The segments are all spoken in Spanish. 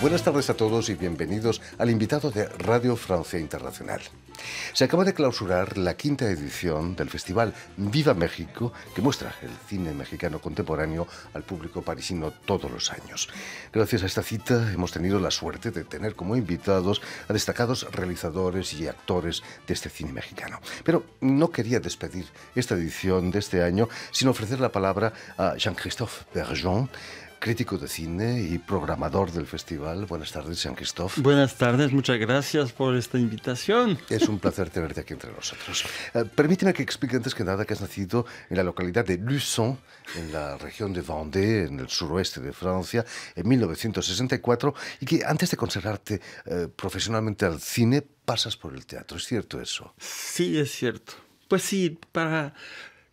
Buenas tardes a todos y bienvenidos al invitado de Radio Francia Internacional. Se acaba de clausurar la quinta edición del festival Viva México, que muestra el cine mexicano contemporáneo al público parisino todos los años. Gracias a esta cita hemos tenido la suerte de tener como invitados a destacados realizadores y actores de este cine mexicano. Pero no quería despedir esta edición de este año sin ofrecer la palabra a Jean-Christophe Bergeon, crítico de cine y programador del festival. Buenas tardes, Jean Christophe. Buenas tardes, muchas gracias por esta invitación. Es un placer tenerte aquí entre nosotros. Eh, permíteme que explique antes que nada que has nacido en la localidad de Luçon, en la región de Vendée, en el suroeste de Francia, en 1964, y que antes de consagrarte eh, profesionalmente al cine, pasas por el teatro. ¿Es cierto eso? Sí, es cierto. Pues sí, para,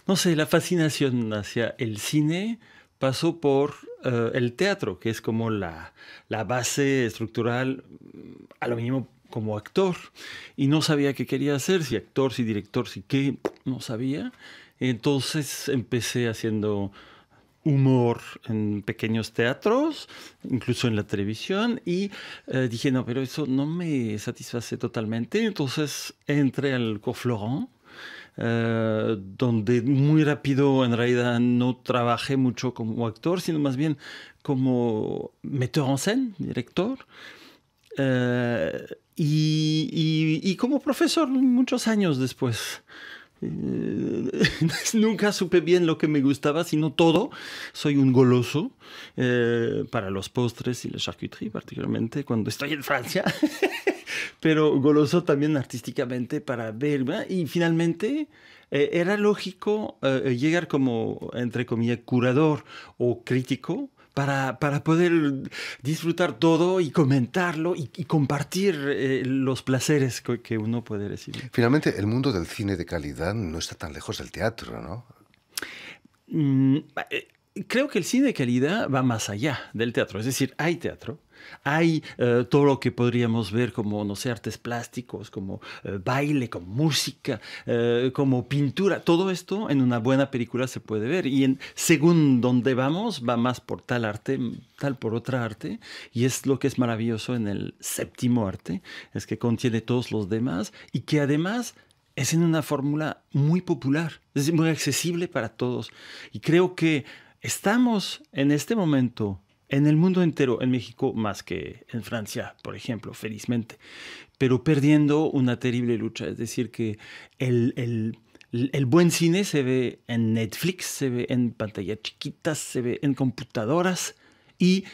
no sé, la fascinación hacia el cine pasó por eh, el teatro, que es como la, base estructural, mm, a lo mínimo como actor, y no sabía qué quería hacer, si actor, si director, si qué, no sabía. Entonces empecé haciendo humor en pequeños teatros, incluso en la televisión, y eh, dije, no, pero eso no me satisface totalmente. Entonces entré al Coflorent eh, donde muy rápido en realidad no trabajé mucho como actor, sino más bien como metteur en scène, director. Eh, y, como profesor muchos años después. Eh, nunca supe bien lo que me gustaba, sino todo. Soy un goloso para los postres y la charcuterie, particularmente cuando estoy en Francia. pero goloso también artísticamente para ver. Y finalmente eh, era lógico eh, llegar como, entre comillas, curador o crítico para, poder disfrutar todo y comentarlo y, compartir eh, los placeres que, uno puede recibir. Finalmente, el mundo del cine de calidad no está tan lejos del teatro, ¿no? Mm, creo que el cine de calidad va más allá del teatro, es decir, hay teatro. Hay eh, todo lo que podríamos ver como, no artes plásticos, como eh, baile, como música, eh, como pintura. Todo esto en una buena película se puede ver. Y según dónde vamos, va más por tal arte, tal por otra arte. Y es lo que es maravilloso en el séptimo arte, es que contiene todos los demás y que además es en una fórmula muy popular, es muy accesible para todos. Y creo que estamos en este momento en el mundo entero, en México más que en Francia, por ejemplo, felizmente, pero perdiendo una terrible lucha. Es decir, que el, buen cine se ve en Netflix, se ve en pantallas chiquitas, se ve en computadoras y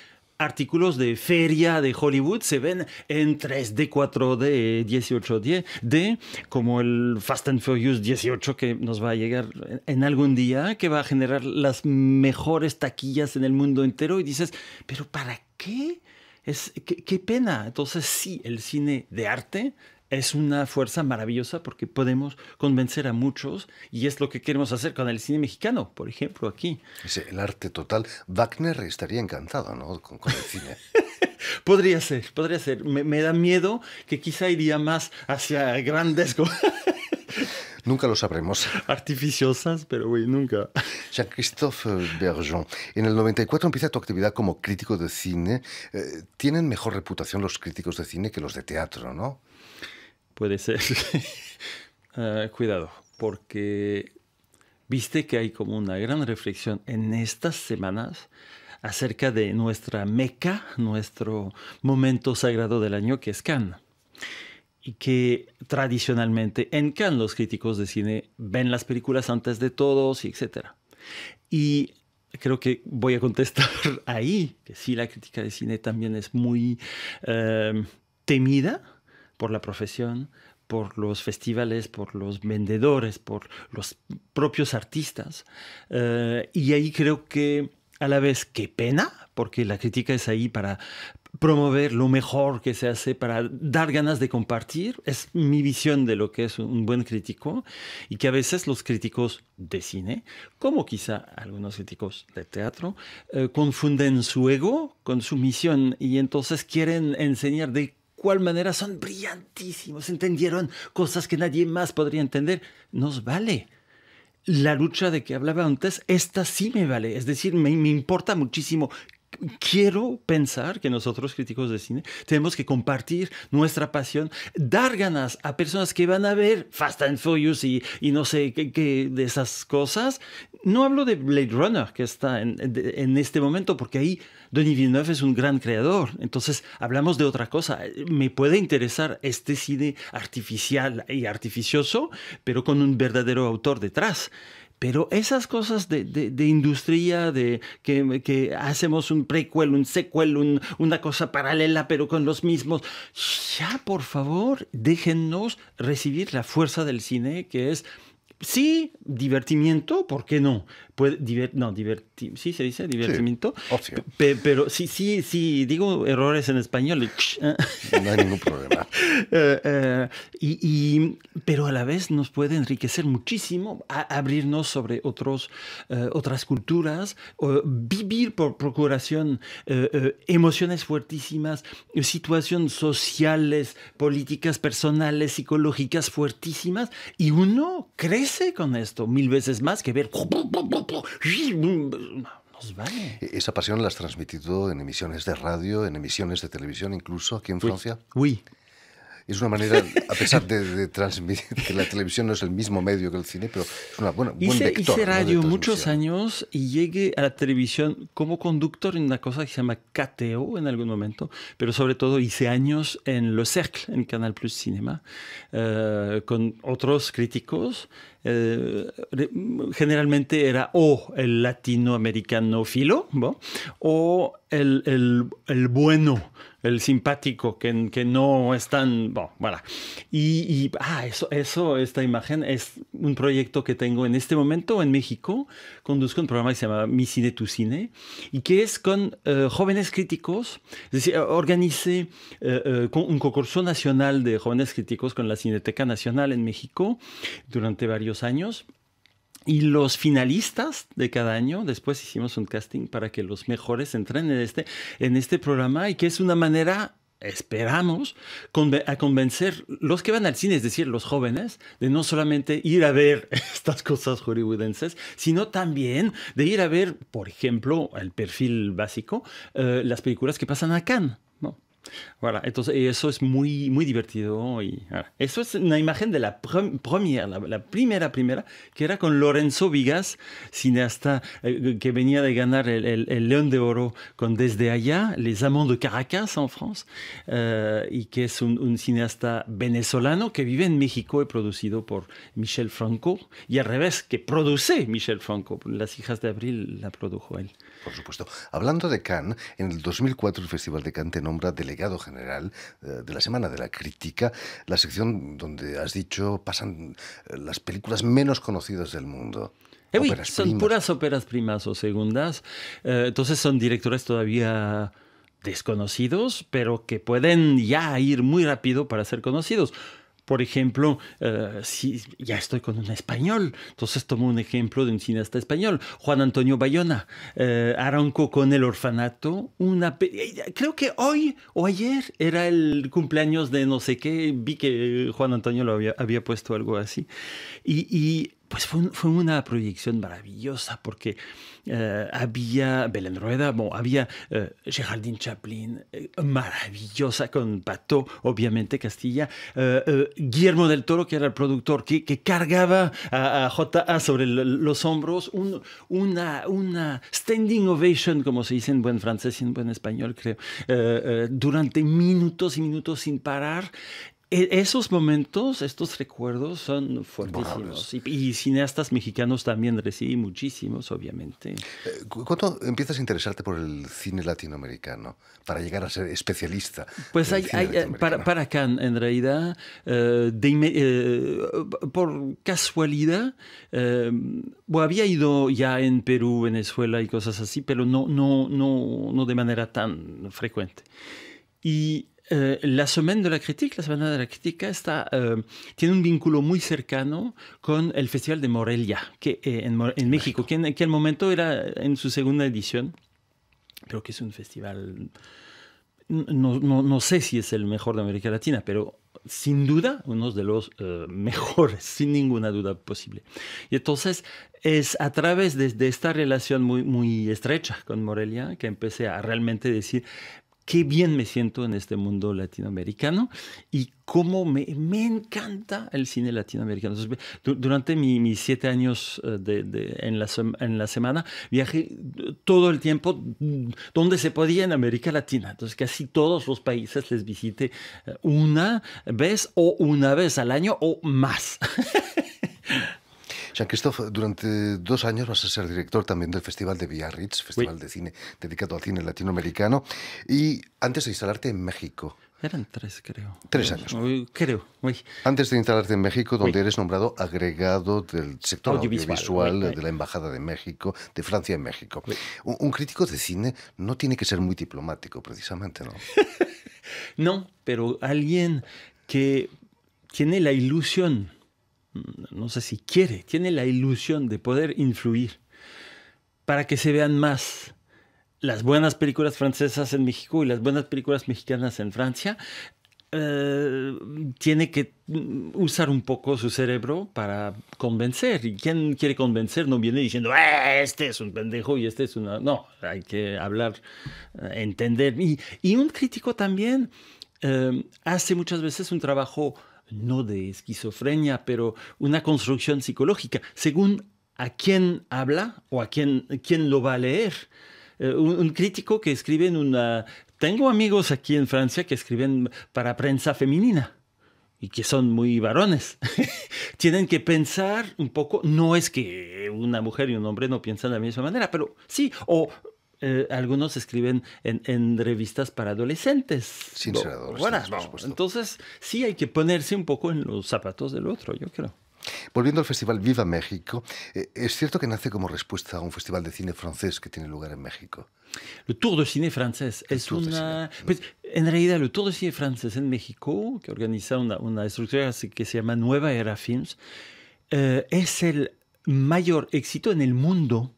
artículos de feria de Hollywood se ven en 3D, 4D, 18D, de como el Fast and Furious 18 que nos va a llegar en algún día, que va a generar las mejores taquillas en el mundo entero y dices, pero ¿para qué? Es, qué, qué pena. Entonces sí, el cine de arte es una fuerza maravillosa porque podemos convencer a muchos y es lo que queremos hacer con el cine mexicano, por ejemplo, aquí. el arte total. Wagner estaría encantado, ¿no? Con, el cine. podría ser, podría ser. Me, da miedo que quizá iría más hacia grandes. Nunca lo sabremos. Artificiosas, pero güey, nunca. Jean-Christophe Bergeon, en el 94 empieza tu actividad como crítico de cine. Eh, tienen mejor reputación los críticos de cine que los de teatro, ¿no? puede ser. Ah, cuidado, porque viste que hay como una gran reflexión en estas semanas acerca de nuestra meca, nuestro momento sagrado del año, que es Cannes. Y que tradicionalmente en Cannes los críticos de cine ven las películas antes de todos, y etc. Y creo que voy a contestar ahí, que sí, la crítica de cine también es muy eh, temida por la profesión, por los festivales, por los vendedores, por los propios artistas. Eh, y ahí creo que a la vez qué pena, porque la crítica es ahí para promover lo mejor que se hace, para dar ganas de compartir. Es mi visión de lo que es un buen crítico y que a veces los críticos de cine, como quizá algunos críticos de teatro, eh, confunden su ego con su misión y entonces quieren enseñar de cual manera son brillantísimos, entendieron cosas que nadie más podría entender, nos vale. La lucha de que hablaba antes, esta sí me vale, es decir, me, importa muchísimo quiero pensar que nosotros, críticos de cine, tenemos que compartir nuestra pasión, dar ganas a personas que van a ver Fast and Furious y, y no sé qué, de esas cosas, no hablo de Blade Runner, que está en, este momento, porque ahí Denis Villeneuve es un gran creador. Entonces, hablamos de otra cosa. Me puede interesar este cine artificial y artificioso, pero con un verdadero autor detrás. Pero esas cosas de, industria, de que, hacemos un prequel, un sequel, una cosa paralela, pero con los mismos, ya por favor, déjennos recibir la fuerza del cine, que es Sí, divertimiento, ¿por qué no? no, divertir, sí se dice, divertimiento. pero sí, sí, sí, digo errores en español. ¿eh? No hay ningún problema. Eh, eh, y, pero a la vez nos puede enriquecer muchísimo, abrirnos sobre otros, otras culturas, vivir por procuración emociones fuertísimas, situaciones sociales, políticas personales, psicológicas fuertísimas, y uno crece con esto mil veces más que ver. E, ¿Esa pasión la has transmitido en emisiones de radio, en emisiones de televisión, incluso aquí en Francia? es una manera, a pesar de, transmitir, que la televisión no es el mismo medio que el cine, pero es una buena. Buen vector, hice radio muchos años y llegué a la televisión como conductor en una cosa que se llama KTO en algún momento, pero sobre todo hice años en Le Cercle, en Canal Plus Cinema, eh, con otros críticos. Eh, generalmente era o el latinoamericano filo ¿no? o el, el, el bueno el simpático que, que no es tan... Bueno, Y, y, ah, eso, eso, esta imagen es un proyecto que tengo en este momento en México. Conduzco un programa que se llama Mi Cine, Tu Cine, y que es con eh, jóvenes críticos. Es decir, organicé eh, eh, un concurso nacional de jóvenes críticos con la Cineteca Nacional en México durante varios años. Y los finalistas de cada año, después hicimos un casting para que los mejores entren en este, en este programa y que es una manera esperamos a convencer los que van al cine, es decir, los jóvenes, de no solamente ir a ver estas cosas hollywoodenses, sino también de ir a ver, por ejemplo, el perfil básico, eh, las películas que pasan a Cannes. Voilà, entonces eso es muy, muy divertido. Y, Eso es una imagen de la primera, la, primera, primera, que era con Lorenzo Vigas, cineasta eh, que venía de ganar el, el, León de Oro con Desde Allá, Les Amants de Caracas en Francia, eh, y que es un, un, cineasta venezolano que vive en México y producido por Michel Franco, y al revés, que produce Michel Franco. Las hijas de Abril la produjo él. Por supuesto. Hablando de Cannes, en el 2004 el Festival de Cannes te nombra del general eh, de la Semana de la Crítica, la sección donde has dicho pasan eh, las películas menos conocidas del mundo. Eh, son puras óperas primas o segundas, entonces son directores todavía desconocidos, pero que pueden ya ir muy rápido para ser conocidos. Por ejemplo, eh, si ya estoy con un español, entonces tomo un ejemplo de un cineasta español, Juan Antonio Bayona, eh, con el orfanato, una eh, creo que hoy o ayer era el cumpleaños de no sé qué, vi que Juan Antonio lo había, había puesto algo así. y pues fue, una proyección maravillosa porque eh, había Belén Rueda, había eh, Geraldine Chaplin, eh, maravillosa con Pato, obviamente Castilla, Guillermo del Toro, que era el productor, que, cargaba a, JA sobre los hombros, una, una standing ovation, como se dice en buen francés y en buen español, creo, durante minutos y minutos sin parar e, esos momentos, estos recuerdos son fuertísimos. Y, cineastas mexicanos también recibí muchísimos, obviamente. Eh, ¿Cuándo empiezas a interesarte por el cine latinoamericano para llegar a ser especialista? Pues eh, para, para, acá, en realidad, eh, por casualidad, eh, había ido ya en Perú, Venezuela y cosas así, pero no, no, no, no de manera tan frecuente. Y eh, la Semana de la Crítica, la Semana de la Crítica está, eh, tiene un vínculo muy cercano con el Festival de Morelia, que, eh, en, México, que en aquel momento era en su segunda edición, creo que es un festival, no, no, sé si es el mejor de América Latina, pero sin duda uno de los mejores, sin ninguna duda posible. Y entonces es a través de, de, esta relación muy, muy estrecha con Morelia que empecé a realmente decir, qué bien me siento en este mundo latinoamericano y cómo me, encanta el cine latinoamericano. durante mis siete años eh, de, en, la, en, la, semana viajé eh, todo el tiempo mm, donde se podía en América Latina. Entonces casi todos los países les visité eh, una vez o una vez al año o más. Jean-Christophe, durante dos años vas a ser director también del Festival de Villarritz, Festival de Cine dedicado al cine latinoamericano, y antes de instalarte en México. Eran tres, creo. Tres años. Creo, Antes de instalarte en México, donde eres nombrado agregado del sector audiovisual, de la Embajada de México, de Francia en México. un, crítico de cine no tiene que ser muy diplomático, precisamente, ¿no? no, pero alguien que tiene la ilusión Mm, no sé si quiere, tiene la ilusión de poder influir para que se vean más las buenas películas francesas en México y las buenas películas mexicanas en Francia. Eh, tiene que mm, usar un poco su cerebro para convencer. ¿Y quien quiere convencer? No viene diciendo, eh, este es un pendejo y este es una... No, hay que hablar, eh, entender. Y, un crítico también hace muchas veces un trabajo no de esquizofrenia, pero una construcción psicológica, según a quién habla o a quién, quién lo va a leer. Eh, un, crítico que escribe en una... Tengo amigos aquí en Francia que escriben para prensa femenina y que son muy varones. Tienen que pensar un poco, no es que una mujer y un hombre no piensan de la misma manera, pero sí, o eh, algunos escriben en, revistas para adolescentes. Sin ser adolescentes, Entonces, sí hay que ponerse un poco en los zapatos del otro, yo creo. Volviendo al festival Viva México, eh, es cierto que nace como respuesta a un festival de cine francés que tiene lugar en México. El Tour de Cine Francés es una... Pues, en realidad, el Tour de Cine Francés en México, que organiza una, una estructura que se llama Nueva Era Films, eh, es el mayor éxito en el mundo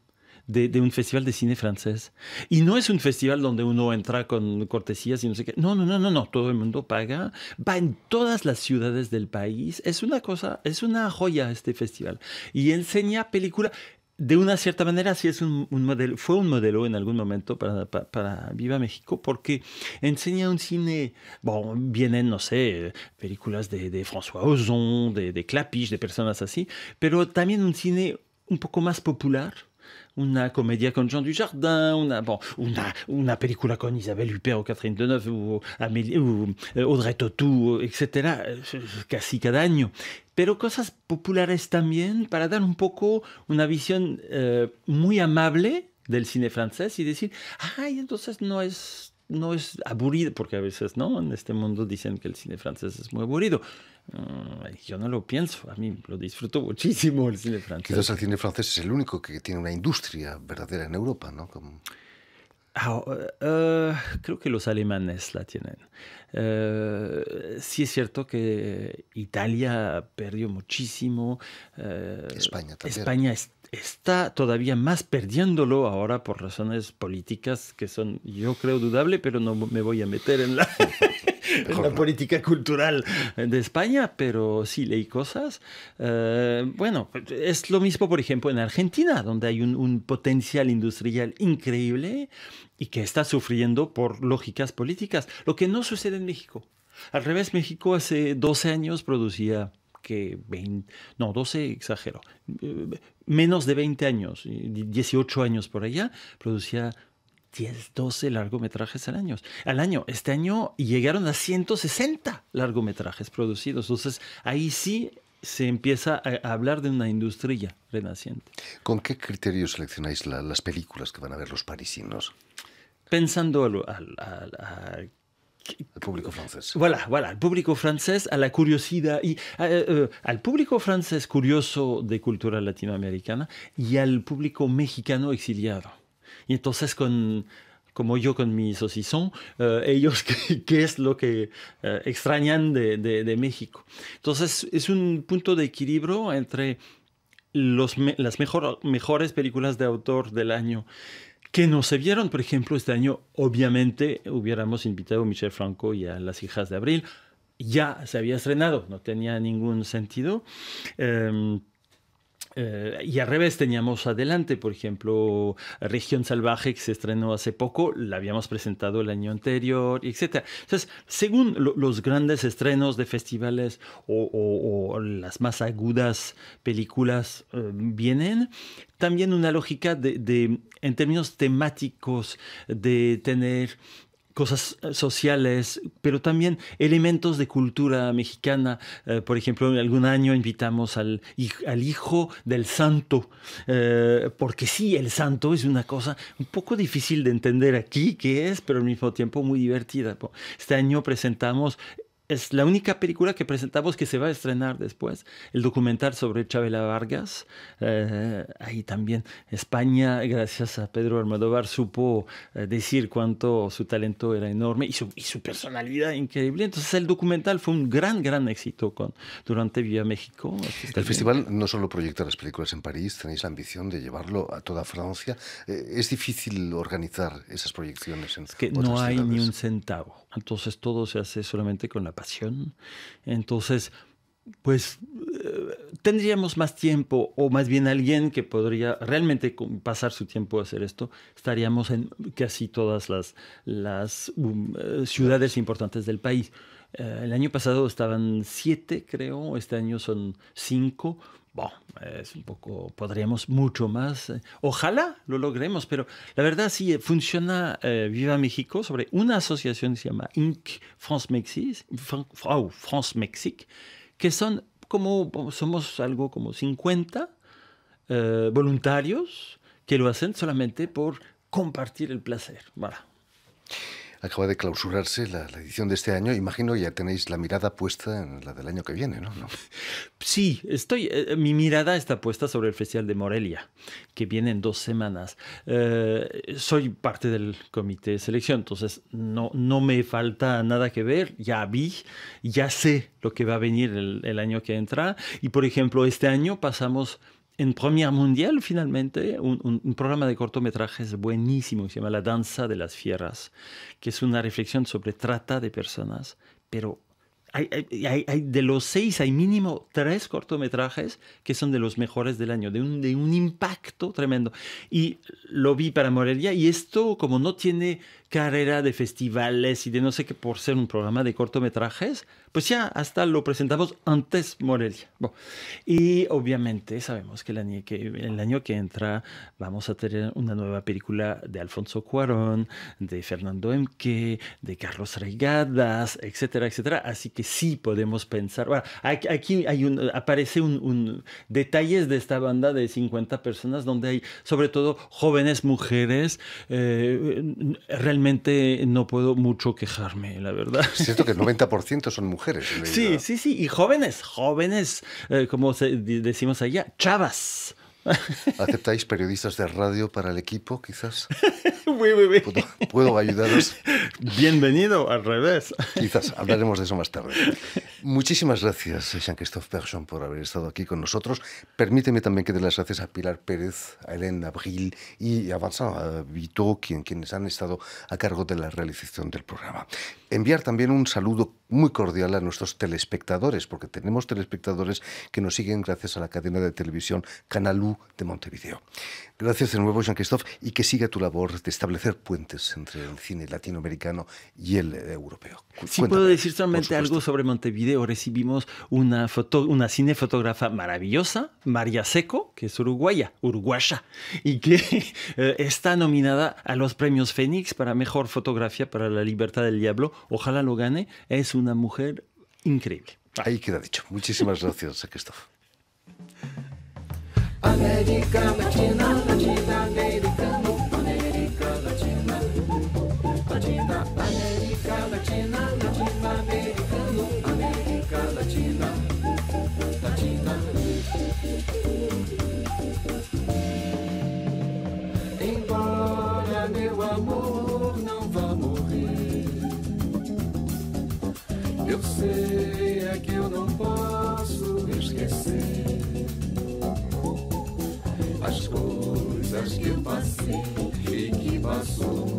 de, un festival de cine francés. Y no es un festival donde uno entra con cortesías y no sé qué. No, no, no, no, no. Todo el mundo paga. Va en todas las ciudades del país. Es una cosa, es una joya este festival. Y enseña película. De una cierta manera, sí es un, modelo, fue un modelo en algún momento para, para, Viva México, porque enseña un cine, ...bueno, vienen, no sé, películas de, de François Ozon, de, de Clapiche, de personas así, pero también un cine un poco más popular, una comedia con Jean Dujardin, una, bon, una, una película con Isabel Huppert o Catherine Deneuve o, euh, Audrey Tautou, etc., casi cada año. Pero cosas populares también para dar un poco una visión eh, muy amable del cine francés y decir, ay, entonces no es, no es aburrido, porque a veces no, en este mundo dicen que el cine francés es muy aburrido yo no lo pienso, a mí lo disfruto muchísimo el cine francés. Quizás el cine francés es el único que tiene una industria verdadera en Europa, ¿no? Como... Ah, eh, eh, creo que los alemanes la tienen. Eh, sí es cierto que Italia perdió muchísimo. España también. España está todavía más perdiéndolo ahora por razones políticas que son, yo creo, dudable, pero no me voy a meter en la... la política cultural de España, pero sí leí cosas. Eh, bueno, es lo mismo, por ejemplo, en Argentina, donde hay un, potencial industrial increíble y que está sufriendo por lógicas políticas, lo que no sucede en México. Al revés, México hace 12 años producía que 20, no, 12 exagero, eh, menos de 20 años, 18 años por allá, producía 10, 12 largometrajes al año. Al año. Este año llegaron a 160 largometrajes producidos. Entonces, ahí sí se empieza a hablar de una industria renaciente. ¿Con qué criterio seleccionáis las películas que van a ver los parisinos? Pensando al, público francés. al público francés, a la curiosidad y eh, eh, al público francés curioso de cultura latinoamericana y al público mexicano exiliado. Y entonces con como yo con mi sosizón, eh, ellos qué, es lo que eh, extrañan de, México. Entonces es un punto de equilibrio entre los las mejor mejores películas de autor del año que no se vieron, por ejemplo, este año obviamente hubiéramos invitado a Michel Franco y a Las Hijas de Abril, ya se había estrenado, no tenía ningún sentido. Em, eh, y al revés, teníamos adelante, por ejemplo, Región Salvaje, que se estrenó hace poco, la habíamos presentado el año anterior, etc. Entonces, según los grandes estrenos de festivales o, las más agudas películas eh, vienen, también una lógica de, en términos temáticos, de tener cosas eh, sociales, pero también elementos de cultura mexicana. Eh, por ejemplo, en algún año invitamos al, hijo del santo, eh, porque sí, el santo es una cosa un poco difícil de entender aquí, que es, pero al mismo tiempo muy divertida. Este año presentamos es la única película que presentamos que se va a estrenar después. El documental sobre Chabela Vargas. Eh, ahí también España, gracias a Pedro Almodóvar, supo eh, decir cuánto su talento era enorme y su, y su, personalidad increíble. Entonces el documental fue un gran, gran éxito con, durante Vía México. El festival no solo proyecta las películas en París, tenéis la ambición de llevarlo a toda Francia. Eh, es difícil organizar esas proyecciones en que no hay ni un centavo. Entonces todo se hace solamente con la pasión. Entonces, pues eh, tendríamos más tiempo, o más bien alguien que podría realmente pasar su tiempo a hacer esto, estaríamos en casi todas las, las um, eh, ciudades importantes del país. Eh, el año pasado estaban siete, creo, este año son cinco, bueno, es un poco, podríamos mucho más. Eh, ojalá lo logremos, pero la verdad sí, eh, funciona eh, Viva México sobre una asociación que se llama Inc. France Mexique, France que son como, somos algo como 50 voluntarios que lo hacen solamente por compartir el placer acaba de clausurarse la, edición de este año. Imagino ya tenéis la mirada puesta en la del año que viene, ¿no? Sí, estoy, eh, eh, mi mirada está puesta sobre el Festival de Morelia, que viene en dos semanas. Eh, soy parte del comité de selección, entonces no, no me falta nada que ver. Ya vi, ya sé lo que va a venir el año que entra. Y por ejemplo, este año pasamos en Premier Mundial, finalmente, un, programa de cortometrajes buenísimo que se llama La Danza de las Fieras, que es una reflexión sobre trata de personas, pero hay, de los seis hay mínimo tres cortometrajes que son de los mejores del año, de un impacto tremendo. Y lo vi para Morelia y esto como no tiene carrera de festivales y de no sé qué por ser un programa de cortometrajes, pues ya hasta lo presentamos antes Morelia. y obviamente sabemos que el, año que el año que entra vamos a tener una nueva película de Alfonso Cuarón, de Fernando Emque, de Carlos Regadas, etcétera, etcétera. Así que sí podemos pensar. Bueno, aquí hay un, aparece un, detalles de esta banda de 50 personas donde hay sobre todo jóvenes mujeres eh, realmente no puedo mucho quejarme, la verdad. Es cierto que el 90% son mujeres. Sí, sí, sí, y jóvenes, jóvenes, eh, como decimos allá, chavas. ¿Aceptáis periodistas de radio para el equipo, quizás? ¿Puedo, ayudaros? Bienvenido, al revés. Quizás hablaremos de eso más tarde. Muchísimas gracias, Jean-Christophe Persson, por haber estado aquí con nosotros. Permíteme también que dé las gracias a Pilar Pérez, a Hélène Abril y a Vincent Vito, quien, quienes han estado a cargo de la realización del programa. Enviar también un saludo muy cordial a nuestros telespectadores, porque tenemos telespectadores que nos siguen gracias a la cadena de televisión Canal U de Montevideo. Gracias de nuevo, Jean-Christophe, y que siga tu labor de establecer puentes entre el cine latinoamericano y el eh, europeo. Si puedo decir solamente algo sobre Montevideo. Recibimos una, foto, una cinefotógrafa maravillosa, María Seco, que es uruguaya, uruguaya, y que eh, está nominada a los premios Fénix para mejor fotografía para la libertad del diablo. Ojalá lo gane. Es una mujer increíble. Ahí queda dicho. Muchísimas gracias, Jean Christophe. América Latina, Latina, Americano, América Latina, Latina, América Latina, Latina, Americano, América Latina, Latina. Embora meu amor não vá morrer, eu sei. que eu passei e que passou.